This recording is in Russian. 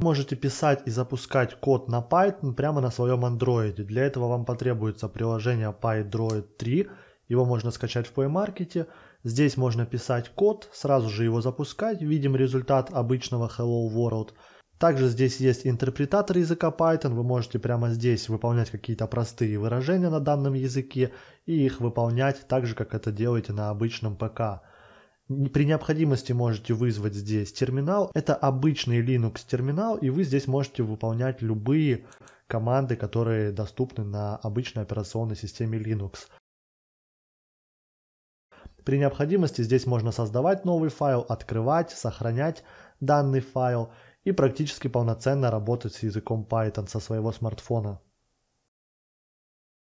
можете писать и запускать код на Python прямо на своем Android. Для этого вам потребуется приложение PyDroid 3. Его можно скачать в Play Market. Здесь можно писать код, сразу же его запускать. Видим результат обычного Hello World. Также здесь есть интерпретатор языка Python. Вы можете прямо здесь выполнять какие-то простые выражения на данном языке и их выполнять так же, как это делаете на обычном ПК. При необходимости можете вызвать здесь терминал. Это обычный Linux терминал, и вы здесь можете выполнять любые команды, которые доступны на обычной операционной системе Linux. При необходимости здесь можно создавать новый файл, открывать, сохранять данный файл и практически полноценно работать с языком Python со своего смартфона.